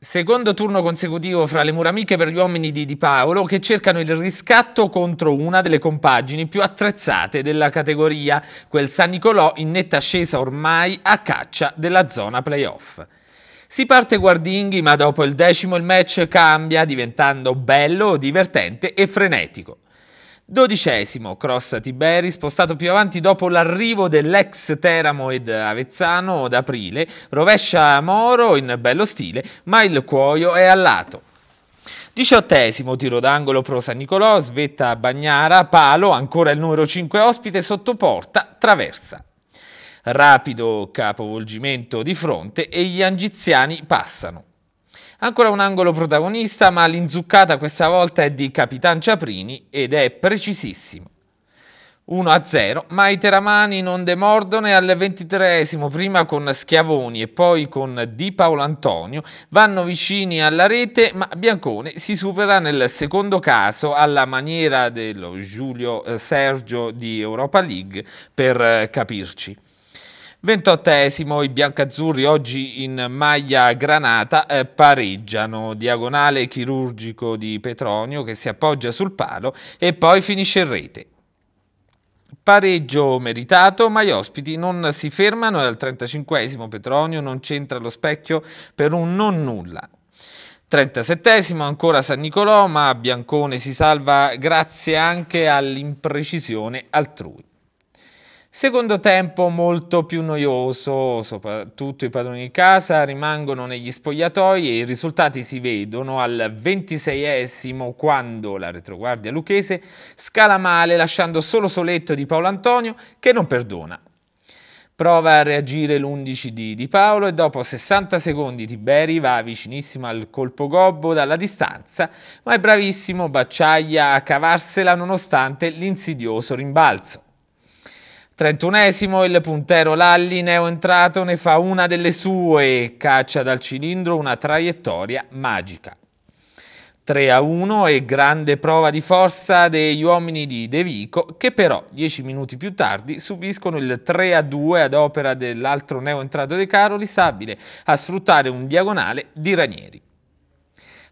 Secondo turno consecutivo fra le muramiche per gli uomini di Di Paolo che cercano il riscatto contro una delle compagini più attrezzate della categoria, quel San Nicolò in netta ascesa ormai a caccia della zona playoff. Si parte guardinghi ma dopo il decimo il match cambia diventando bello, divertente e frenetico. Dodicesimo, cross Tiberi, spostato più avanti dopo l'arrivo dell'ex Teramo ed Avezzano ad aprile, rovescia Moro in bello stile, ma il cuoio è lato. Diciottesimo, tiro d'angolo pro San Nicolò, svetta Bagnara, palo, ancora il numero 5 ospite, sotto porta, traversa. Rapido capovolgimento di fronte e gli angiziani passano. Ancora un angolo protagonista, ma l'inzuccata questa volta è di Capitan Ciaprini ed è precisissimo. 1-0, ma i teramani non demordono e al ventitreesimo, prima con Schiavoni e poi con Di Paolo Antonio, vanno vicini alla rete, ma Biancone si supera nel secondo caso alla maniera dello Giulio eh, Sergio di Europa League, per eh, capirci. 28esimo, i biancazzurri oggi in maglia granata eh, pareggiano, diagonale chirurgico di Petronio che si appoggia sul palo e poi finisce in rete. Pareggio meritato, ma gli ospiti non si fermano al 35 esimo Petronio non c'entra lo specchio per un non nulla. 37 esimo ancora San Nicolò, ma Biancone si salva grazie anche all'imprecisione altrui. Secondo tempo molto più noioso, soprattutto i padroni di casa rimangono negli spogliatoi e i risultati si vedono al 26esimo quando la retroguardia lucchese scala male lasciando solo Soletto di Paolo Antonio che non perdona. Prova a reagire l'11 di, di Paolo e dopo 60 secondi Tiberi va vicinissimo al colpo gobbo dalla distanza, ma è bravissimo Bacciaglia a cavarsela nonostante l'insidioso rimbalzo. Trentunesimo il puntero Lalli, neoentrato, ne fa una delle sue, caccia dal cilindro una traiettoria magica. 3 a 1 e grande prova di forza degli uomini di De Vico che però 10 minuti più tardi subiscono il 3 a 2 ad opera dell'altro neoentrato De Caroli Stabile a sfruttare un diagonale di Ranieri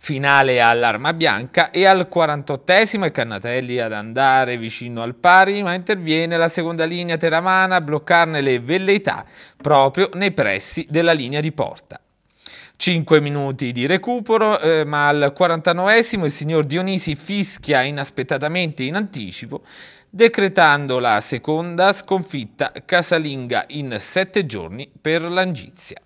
finale all'Arma Bianca e al 48esimo è Cannatelli ad andare vicino al pari, ma interviene la seconda linea teramana a bloccarne le velleità proprio nei pressi della linea di porta. 5 minuti di recupero, eh, ma al 49esimo il signor Dionisi fischia inaspettatamente in anticipo, decretando la seconda sconfitta casalinga in 7 giorni per l'Angizia.